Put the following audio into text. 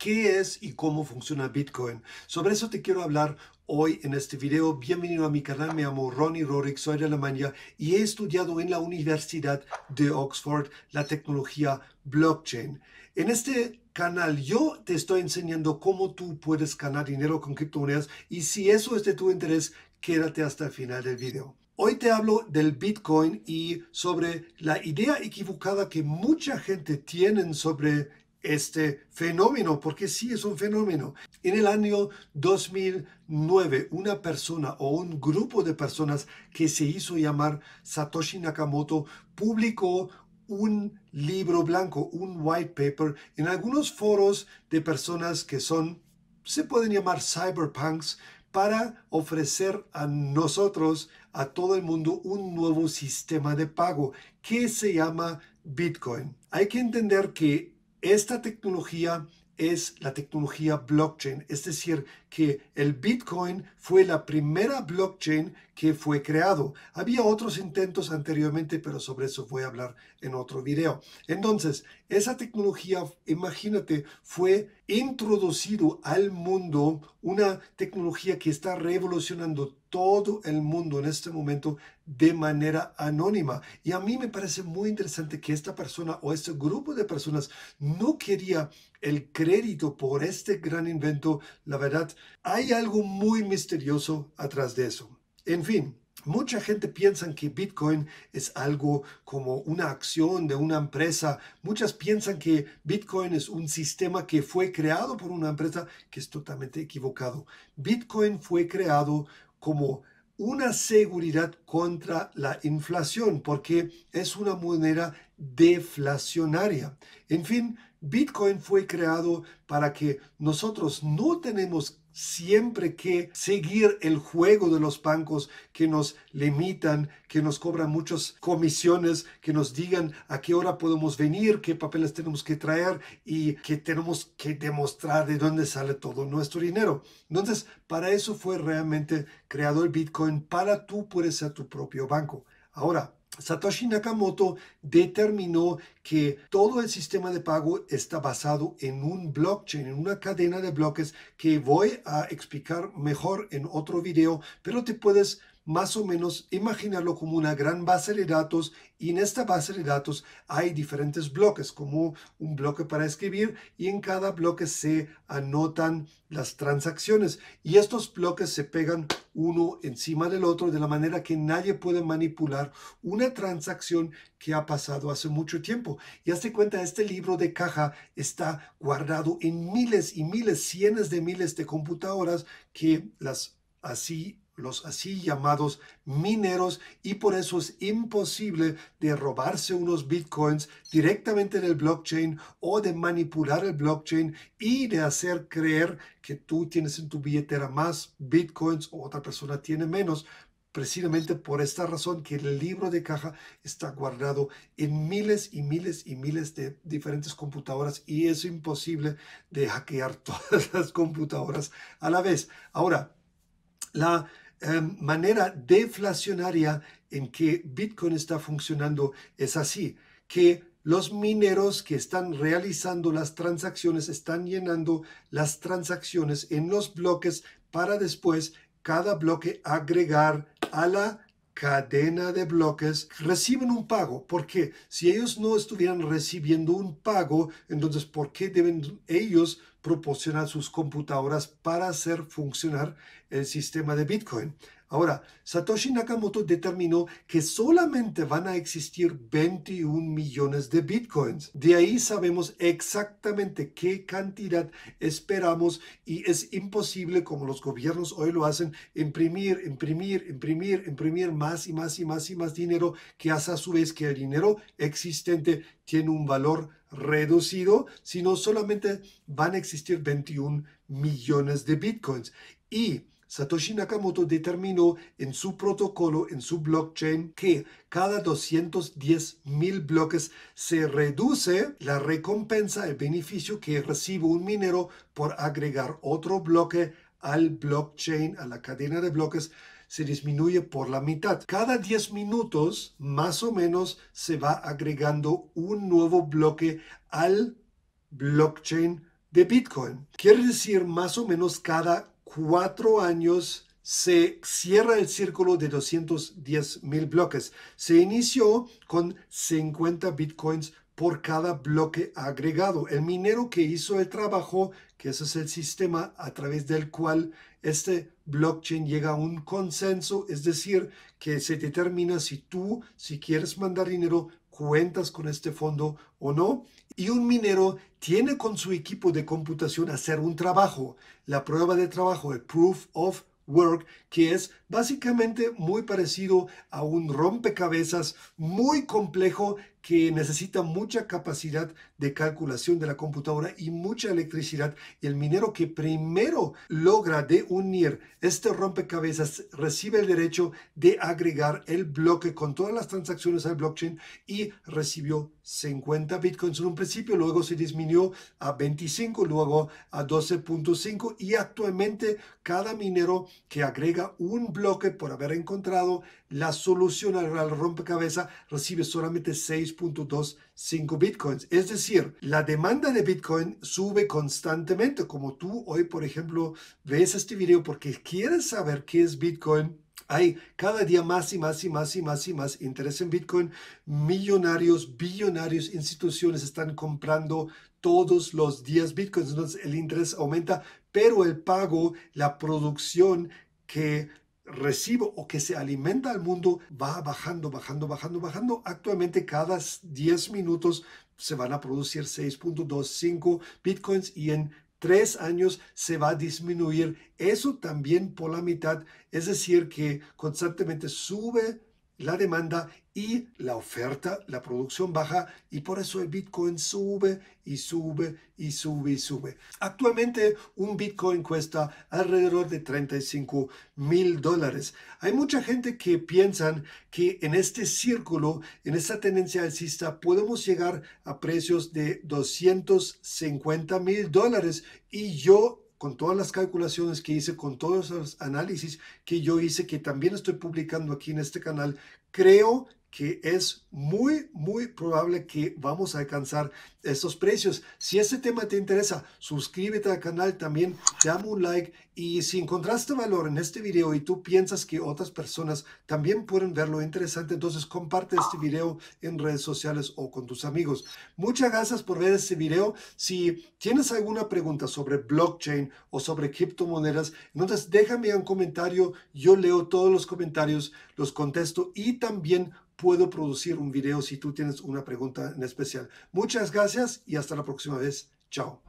¿Qué es y cómo funciona Bitcoin? Sobre eso te quiero hablar hoy en este video. Bienvenido a mi canal, me llamo Ronnie Rorick, soy de Alemania y he estudiado en la Universidad de Oxford la tecnología blockchain. En este canal yo te estoy enseñando cómo tú puedes ganar dinero con criptomonedas y si eso es de tu interés, quédate hasta el final del video. Hoy te hablo del Bitcoin y sobre la idea equivocada que mucha gente tiene sobre este fenómeno, porque sí es un fenómeno. En el año 2009, una persona o un grupo de personas que se hizo llamar Satoshi Nakamoto publicó un libro blanco, un white paper, en algunos foros de personas que son, se pueden llamar cyberpunks, para ofrecer a nosotros, a todo el mundo, un nuevo sistema de pago que se llama Bitcoin. Hay que entender que esta tecnología es la tecnología blockchain, es decir, que el Bitcoin fue la primera blockchain que fue creado. Había otros intentos anteriormente, pero sobre eso voy a hablar en otro video. Entonces, esa tecnología, imagínate, fue introducido al mundo, una tecnología que está revolucionando todo el mundo en este momento de manera anónima. Y a mí me parece muy interesante que esta persona o este grupo de personas no quería el crédito por este gran invento. La verdad, hay algo muy misterioso atrás de eso. En fin, Mucha gente piensa que Bitcoin es algo como una acción de una empresa. Muchas piensan que Bitcoin es un sistema que fue creado por una empresa que es totalmente equivocado. Bitcoin fue creado como una seguridad contra la inflación porque es una moneda deflacionaria. En fin, Bitcoin fue creado para que nosotros no tenemos siempre que seguir el juego de los bancos que nos limitan, que nos cobran muchas comisiones, que nos digan a qué hora podemos venir, qué papeles tenemos que traer y que tenemos que demostrar de dónde sale todo nuestro dinero. Entonces, para eso fue realmente creado el Bitcoin, para tú puedes ser tu propio banco. Ahora, Satoshi Nakamoto determinó que todo el sistema de pago está basado en un blockchain, en una cadena de bloques que voy a explicar mejor en otro video, pero te puedes más o menos imaginarlo como una gran base de datos y en esta base de datos hay diferentes bloques, como un bloque para escribir y en cada bloque se anotan las transacciones y estos bloques se pegan uno encima del otro de la manera que nadie puede manipular una transacción que ha pasado hace mucho tiempo. Y hazte cuenta, este libro de caja está guardado en miles y miles, cientos de miles de computadoras que las así los así llamados mineros y por eso es imposible de robarse unos bitcoins directamente del blockchain o de manipular el blockchain y de hacer creer que tú tienes en tu billetera más bitcoins o otra persona tiene menos. Precisamente por esta razón que el libro de caja está guardado en miles y miles y miles de diferentes computadoras y es imposible de hackear todas las computadoras a la vez. Ahora, la, Em, manera deflacionaria en que Bitcoin está funcionando es así, que los mineros que están realizando las transacciones están llenando las transacciones en los bloques para después cada bloque agregar a la cadena de bloques reciben un pago, porque si ellos no estuvieran recibiendo un pago, entonces ¿por qué deben ellos proporcionar sus computadoras para hacer funcionar el sistema de Bitcoin? Ahora, Satoshi Nakamoto determinó que solamente van a existir 21 millones de bitcoins. De ahí sabemos exactamente qué cantidad esperamos y es imposible, como los gobiernos hoy lo hacen, imprimir, imprimir, imprimir, imprimir más y más y más y más dinero que hace a su vez que el dinero existente tiene un valor reducido, sino solamente van a existir 21 millones de bitcoins. Y Satoshi Nakamoto determinó en su protocolo, en su blockchain, que cada 210 mil bloques se reduce la recompensa, el beneficio que recibe un minero por agregar otro bloque al blockchain, a la cadena de bloques se disminuye por la mitad. Cada 10 minutos, más o menos, se va agregando un nuevo bloque al blockchain de Bitcoin. Quiere decir, más o menos cada cuatro años se cierra el círculo de 210 mil bloques. Se inició con 50 bitcoins por cada bloque agregado. El minero que hizo el trabajo, que ese es el sistema a través del cual este blockchain llega a un consenso, es decir, que se determina si tú, si quieres mandar dinero, cuentas con este fondo o no y un minero tiene con su equipo de computación hacer un trabajo, la prueba de trabajo, el proof of work, que es básicamente muy parecido a un rompecabezas muy complejo que necesita mucha capacidad de calculación de la computadora y mucha electricidad. el minero que primero logra de unir este rompecabezas recibe el derecho de agregar el bloque con todas las transacciones al blockchain y recibió 50 bitcoins en un principio, luego se disminuyó a 25, luego a 12.5 y actualmente cada minero que agrega un bloque por haber encontrado la solución al rompecabezas recibe solamente 6 cinco bitcoins. Es decir, la demanda de bitcoin sube constantemente, como tú hoy, por ejemplo, ves este video porque quieres saber qué es bitcoin hay cada día más y más y más y más y más interés en Bitcoin. Millonarios, billonarios, instituciones están comprando todos los días Bitcoins. Entonces el interés aumenta, pero el pago, la producción que recibo o que se alimenta al mundo va bajando, bajando, bajando, bajando. Actualmente cada 10 minutos se van a producir 6.25 bitcoins y en tres años se va a disminuir eso también por la mitad. Es decir, que constantemente sube la demanda y la oferta, la producción baja y por eso el Bitcoin sube y sube y sube y sube. Actualmente un Bitcoin cuesta alrededor de 35 mil dólares. Hay mucha gente que piensan que en este círculo, en esta tendencia alcista, podemos llegar a precios de 250 mil dólares y yo con todas las calculaciones que hice, con todos los análisis que yo hice, que también estoy publicando aquí en este canal, creo que es muy, muy probable que vamos a alcanzar estos precios. Si este tema te interesa, suscríbete al canal también, dame un like y si encontraste valor en este video y tú piensas que otras personas también pueden verlo interesante, entonces comparte este video en redes sociales o con tus amigos. Muchas gracias por ver este video. Si tienes alguna pregunta sobre blockchain o sobre criptomonedas, entonces déjame un comentario. Yo leo todos los comentarios, los contesto y también puedo producir un video si tú tienes una pregunta en especial. Muchas gracias y hasta la próxima vez. Chao.